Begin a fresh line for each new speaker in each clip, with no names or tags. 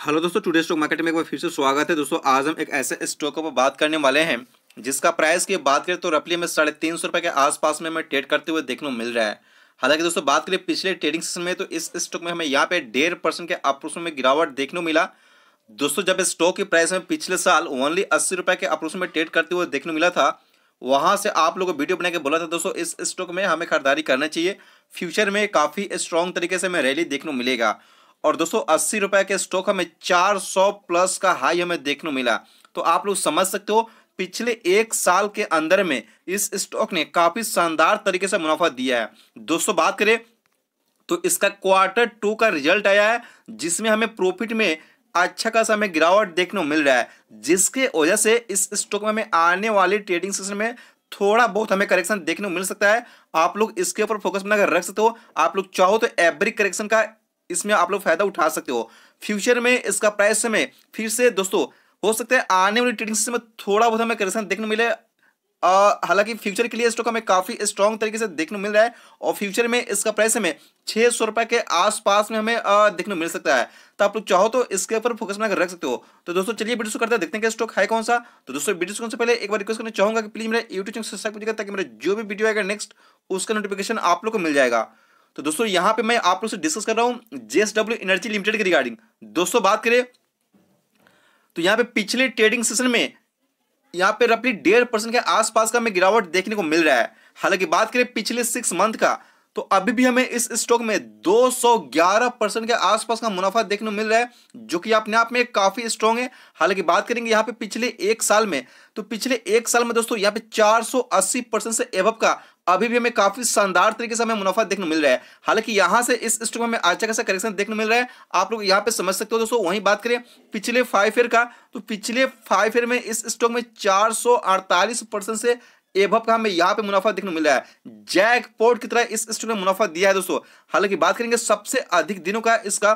hello दोस्तों today stock market में एक बार फिर से स्वागत है दोस्तों आज हम एक ऐसे स्टॉक पर बात करने वाले हैं जिसका प्राइस की बात करें तो रफली में साढ़े तीन सौ रुपये के आसपास में हमें ट्रेड करते हुए देखने को मिल रहा है हालांकि दोस्तों बात करें पिछले ट्रेडिंग सेशन में तो इस स्टॉक में हमें यहाँ पे डेढ़ परसेंट के अप्रोक्स में गिरावट देखने को मिला दोस्तों जब स्टॉक की प्राइस में पिछले साल ओनली अस्सी रुपये के अप्रोक्स में ट्रेड करते हुए देखने को मिला था वहाँ से आप लोगों को वीडियो बना के बोला था दोस्तों इस स्टॉक में हमें खरीदारी करना चाहिए फ्यूचर में काफ़ी स्ट्रॉन्ग तरीके से हमें रैली देखने को मिलेगा और दोस्तों अस्सी रुपए के स्टॉक हमें 400 प्लस का हाई हमें देखने मिला तो आप लोग समझ सकते हो पिछले एक साल के अंदर में इस स्टॉक ने काफी शानदार तरीके से मुनाफा दिया है दोस्तों बात करें तो इसका क्वार्टर टू का रिजल्ट आया है जिसमें हमें प्रॉफिट में अच्छा खासा हमें गिरावट देखने को मिल रहा है जिसके वजह से इस स्टॉक में हमें आने वाले ट्रेडिंग सेशन में थोड़ा बहुत हमें करेक्शन देखने को मिल सकता है आप लोग इसके ऊपर फोकस बनाकर रख सकते हो आप लोग चाहो तो एवरी करेक्शन का इसमें आप लोग फायदा उठा सकते हो फ्यूचर में इसका प्राइस में फिर से दोस्तों हो सकता है आने वाली ट्रेडिंग में थोड़ा बहुत हमें करेक्शन देखने मिले हालांकि फ्यूचर के लिए स्टॉक हमें काफ़ी स्ट्रॉन्ग तरीके से देखने मिल रहा है और फ्यूचर में इसका प्राइस हमें छह सौ रुपए के आसपास में हमें देखने मिल सकता है तो आप लोग चाहो तो इसके ऊपर फोकस बनाकर रख सकते हो तो दोस्तों चलिए वीडियो करते हैं देखते हैं कि स्टॉक है कौन सा तो दोस्तों वीडियो कौन से पहले एक बार रिक्वेस्ट करना चाहूंगा कि प्लीज़ मेरे यूट्यूब चैनल सब्सक्राइब कीजिएगा ताकि मेरा जो भी वीडियो आएगा नेक्स्ट उसका नोटिफिकेशन आप लोग को मिल जाएगा तो दोस्तों यहां पे मैं आप लोग से डिस्कस कर रहा हूँ जेएसडब्ल्यू एनर्जी लिमिटेड के रिगार्डिंग दोस्तों बात करें तो यहाँ पे पिछले ट्रेडिंग सेशन में यहां पे रफली डेढ़ परसेंट के आसपास का हमें गिरावट देखने को मिल रहा है हालांकि बात करें पिछले सिक्स मंथ का तो अभी भी हमें इस स्टॉक में 211 परसेंट के आसपास का मुनाफा देखने को मिल रहा है जो कि अपने आप में काफी स्ट्रॉन्ग है हालांकि बात करेंगे यहाँ पे पिछले एक साल में तो पिछले एक साल में दोस्तों यहाँ पे 480 परसेंट से एवब का अभी भी हमें काफी शानदार तरीके से हमें मुनाफा देखने मिल रहा है हालांकि यहां से इस स्टॉक में अच्छा खासा करेक्शन देखने मिल रहा है आप लोग यहाँ पे समझ सकते हो दोस्तों वही बात करें पिछले फाइव ईयर का तो पिछले फाइव ईयर में इस स्टॉक में 448 परसेंट से एभव का हमें यहाँ पे मुनाफा देखने को मिल रहा है जैकपॉट की तरह इस स्टॉक ने मुनाफा दिया है दोस्तों हालांकि बात करेंगे सबसे अधिक दिनों का इसका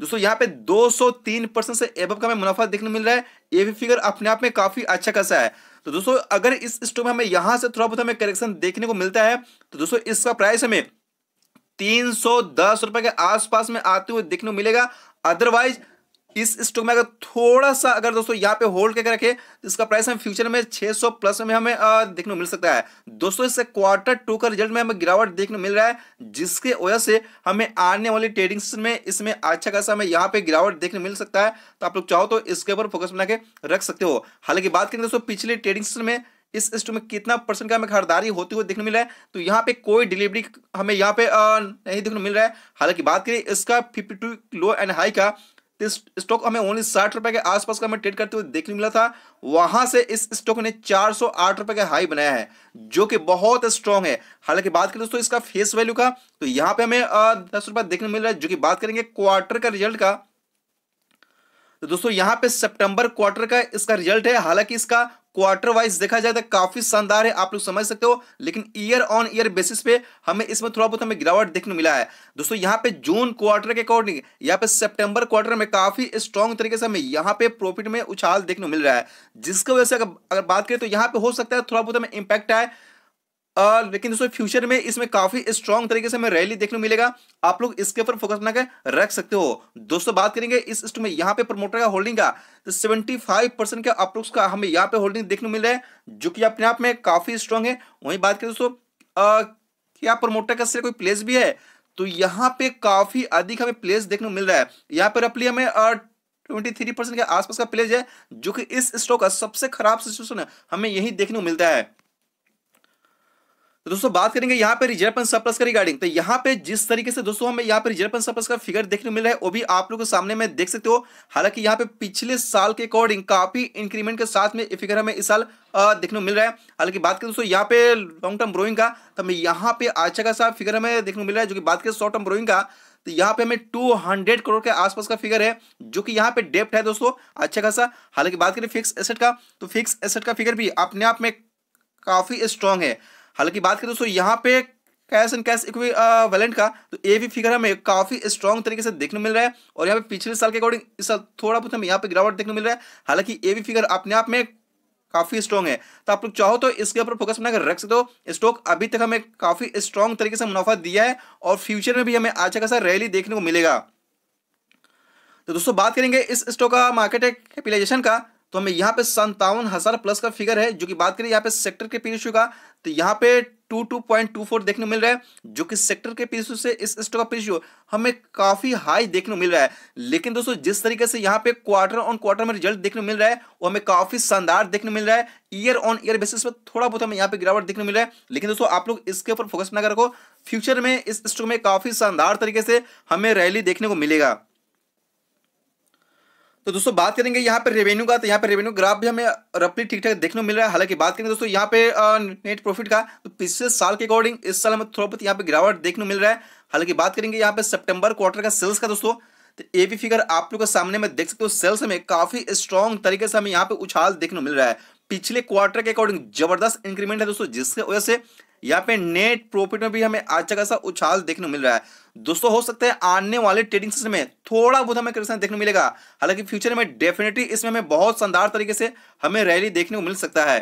दोस्तों यहाँ पे 203 परसेंट से एभव का हमें मुनाफा देखने मिल रहा है ये भी फिगर अपने आप में काफी अच्छा खासा है तो दोस्तों अगर इस स्टॉक में हमें यहाँ से थोड़ा बहुत हमें करेक्शन देखने को मिलता है तो दोस्तों इसका प्राइस हमें तीन सौ दस रुपए के आसपास में आते हुए देखने को मिलेगा अदरवाइज इस स्टॉक में अगर थोड़ा सा अगर दोस्तों यहाँ पे होल्ड करके रखे तो इसका प्राइस हम फ्यूचर में 600 प्लस में हमें देखने को मिल सकता है दोस्तों इससे क्वार्टर टू का रिजल्ट में हमें गिरावट देखने को मिल रहा है जिसके वजह से हमें आने वाले ट्रेडिंग में इसमें अच्छा खासा हमें यहाँ पे गिरावट देखने मिल सकता है तो आप लोग चाहो तो इसके ऊपर फोकस बना के रख सकते हो हालांकि बात करें दोस्तों पिछले ट्रेडिंग में इस स्टॉक में कितना परसेंट का हमें खरीदारी होती हुई देखने मिल रहा है तो यहाँ पे कोई डिलीवरी हमें यहाँ पे नहीं देखने मिल रहा है हालांकि बात करें इसका fifty two low and high का स्टॉक हमें ओनली साठ रुपए के आसपास का हमें ट्रेड करते हुए देखने मिला था वहां से इस स्टॉक ने चार सौ आठ रुपए का हाई बनाया है जो कि बहुत स्ट्रॉन्ग है हालांकि बात करें दोस्तों इसका फेस वैल्यू का तो यहां पे हमें दस रुपए देखने मिल रहा है जो कि बात करेंगे क्वार्टर का रिजल्ट का तो दोस्तों यहाँ पे सितंबर क्वार्टर का इसका रिजल्ट है हालांकि इसका क्वार्टर वाइज देखा जाए तो काफी शानदार है आप लोग समझ सकते हो लेकिन ईयर ऑन ईयर बेसिस पे हमें इसमें थोड़ा बहुत हमें गिरावट देखने मिला है दोस्तों यहाँ पे जून क्वार्टर के अकॉर्डिंग यहाँ पे सितंबर क्वार्टर में काफी स्ट्रॉन्ग तरीके से हमें यहाँ पे प्रॉफिट में उछाल देखने मिल रहा है जिसकी वजह से अगर बात करें तो यहाँ पे हो सकता है थोड़ा बहुत हमें इम्पैक्ट आए लेकिन दोस्तों फ्यूचर में इसमें काफी स्ट्रॉन्ग तरीके से हमें रैली देखने को मिलेगा आप लोग इसके ऊपर फोकस बनाकर के रख सकते हो दोस्तों बात करेंगे इस स्टॉक में यहाँ पे प्रमोटर का होल्डिंग का तो 75 परसेंट के अप्रोक्स का हमें यहाँ पे होल्डिंग देखने को मिल रहा है जो कि अपने आप में काफी स्ट्रांग है वहीं बात करें दोस्तों क्या प्रमोटर का कोई प्लेस भी है तो यहाँ पे काफी अधिक हमें प्लेस देखने को मिल रहा है यहाँ पे रफली हमें ट्वेंटी थ्री परसेंट के आसपास का प्लेस है जो कि इस स्टॉक का सबसे खराब सिचुएशन है हमें यही देखने को मिलता है तो दोस्तों बात करेंगे यहाँ पे रिजर्व एंड सरप्लस का रिगार्डिंग तो यहाँ पे जिस तरीके से दोस्तों हमें यहाँ पे रिजर्व एंड सरप्लस का फिगर देखने को मिल रहा है वो भी आप लोगों के सामने में देख सकते हो हालांकि यहाँ पे पिछले साल के अकॉर्डिंग काफी इंक्रीमेंट के साथ में फिगर हमें इस साल देखने को मिल रहा है हालांकि बात करें दोस्तों यहाँ पे लॉन्ग टर्म ब्रोइंग का तो हमें यहाँ पे अच्छा खासा फिगर हमें देखने को मिल रहा है जो कि बात करें शॉर्ट टर्म ब्रोइंग का तो यहाँ पे हमें 200 करोड़ के आसपास का फिगर है जो कि यहाँ पे डेप्ट है दोस्तों अच्छा खासा हालांकि बात करें फिक्स एसेट का तो फिक्स एसेट का फिगर भी अपने आप में काफी स्ट्रांग है हालांकि बात करें दोस्तों यहाँ पे कैश एंड कैश वैलेंट का तो ये भी फिगर हमें काफी स्ट्रॉन्ग तरीके से देखने मिल रहा है और यहाँ पे पिछले साल के अकॉर्डिंग इस साल थोड़ा बहुत हमें यहाँ पे गिरावट देखने मिल रहा है हालांकि ये भी फिगर अपने आप में काफी स्ट्रॉन्ग है तो आप लोग चाहो तो इसके ऊपर फोकस बनाकर रख सकते हो स्टॉक अभी तक हमें काफी स्ट्रॉन्ग तरीके से मुनाफा दिया है और फ्यूचर में भी हमें अच्छा खासा रैली देखने को मिलेगा तो दोस्तों बात करेंगे इस स्टॉक का मार्केट कैपिटलाइजेशन का तो हमें यहाँ पे संतावन हज़ार प्लस का फिगर है जो कि बात करें यहाँ पे सेक्टर के पी का तो यहाँ पे two two point two four देखने मिल रहा है जो कि सेक्टर के पी से इस स्टॉक का पी हमें काफ़ी हाई देखने मिल रहा है लेकिन दोस्तों जिस तरीके से यहाँ पे क्वार्टर ऑन क्वार्टर में रिजल्ट देखने मिल रहा है वो हमें काफ़ी शानदार देखने मिल रहा है ईयर ऑन ईयर बेसिस पर थोड़ा बहुत हमें यहाँ पे गिरावट देखने मिल रहा है लेकिन दोस्तों आप लोग इसके ऊपर फोकस न कर रखो फ्यूचर में इस स्टॉक में काफ़ी शानदार तरीके से हमें रैली देखने को मिलेगा तो दोस्तों बात करेंगे यहाँ पर रेवेन्यू का तो यहाँ पर रेवेन्यू ग्राफ भी हमें रफली ठीक ठाक देखने को मिल रहा है हालांकि बात करेंगे दोस्तों यहाँ पे नेट प्रॉफिट का तो पिछले साल के अकॉर्डिंग इस साल हमें थोड़ा बहुत यहाँ पे गिरावट देखने को मिल रहा है हालांकि बात करेंगे यहाँ पे सितंबर क्वार्टर का सेल्स का दोस्तों तो ए भी फिगर आप लोग के सामने में देख सकते हो सेल्स हमें काफी स्ट्रॉन्ग तरीके से हमें यहाँ पे उछाल देखने को मिल रहा है पिछले क्वार्टर के अकॉर्डिंग जबरदस्त इंक्रीमेंट है दोस्तों जिसकी वजह से यहाँ पे नेट प्रॉफिट में भी हमें अच्छा खासा उछाल देखने को मिल रहा है दोस्तों हो सकता है आने वाले ट्रेडिंग सेशन में थोड़ा बहुत हमें करेक्शन देखने को मिलेगा हालांकि फ्यूचर में डेफिनेटली इसमें हमें बहुत शानदार तरीके से हमें रैली देखने को मिल सकता है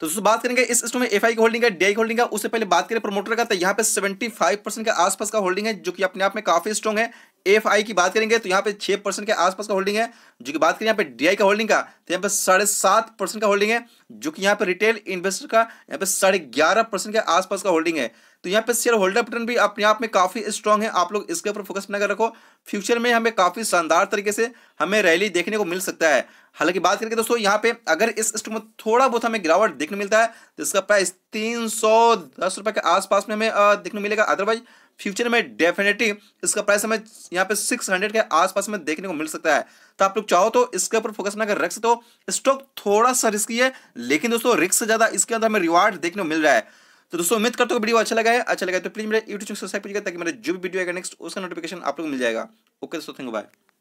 तो दोस्तों बात करेंगे इस स्टॉक में एफ की होल्डिंग है डी होल्डिंग है उससे पहले बात करें प्रमोटर का तो यहाँ पे 75 परसेंट के आसपास का होल्डिंग है जो कि अपने आप में काफी स्ट्रॉग है एफ की बात करेंगे तो यहाँ पे 6 परसेंट के आसपास का होल्डिंग है जो कि बात करें यहाँ पे डी का होल्डिंग का तो यहाँ पे साढ़े सात परसेंट का होल्डिंग है जो कि यहाँ पे रिटेल इन्वेस्टर का यहाँ पे साढ़े ग्यारह परसेंट के आसपास का होल्डिंग है तो यहाँ पे शेयर होल्डर रिटर्न भी अपने आप में काफी स्ट्रांग है आप लोग इसके ऊपर फोकस बनाकर रखो फ्यूचर में हमें काफी शानदार तरीके से हमें रैली देखने को मिल सकता है हालांकि बात करके दोस्तों यहाँ पे अगर इस स्टॉक में थोड़ा बहुत हमें गिरावट देखने मिलता है तो इसका प्राइस तीन सौ दस रुपए के आसपास में हमें देखने मिलेगा अदरवाइज फ्यूचर में डेफिनेटली इसका प्राइस हमें यहाँ पे 600 के आसपास में देखने को मिल सकता है तो आप लोग चाहो तो इसके ऊपर फोकस ना कर रख सकते हो स्टॉक थोड़ा सा रिस्की है लेकिन दोस्तों रिस्क से ज़्यादा इसके अंदर हमें रिवार्ड देखने को मिल रहा है तो दोस्तों उम्मीद करते हो वीडियो अच्छा लगा है अच्छा लगा तो प्लीज़ मेरे यूट्यूब सब्सक्राइब कीजिएगा ताकि मेरे जो भी वीडियो आएगा नेक्स्ट उसका नोटिफिकेशन आप लोग मिल जाएगा ओके दोस्तों थैंक यू बाय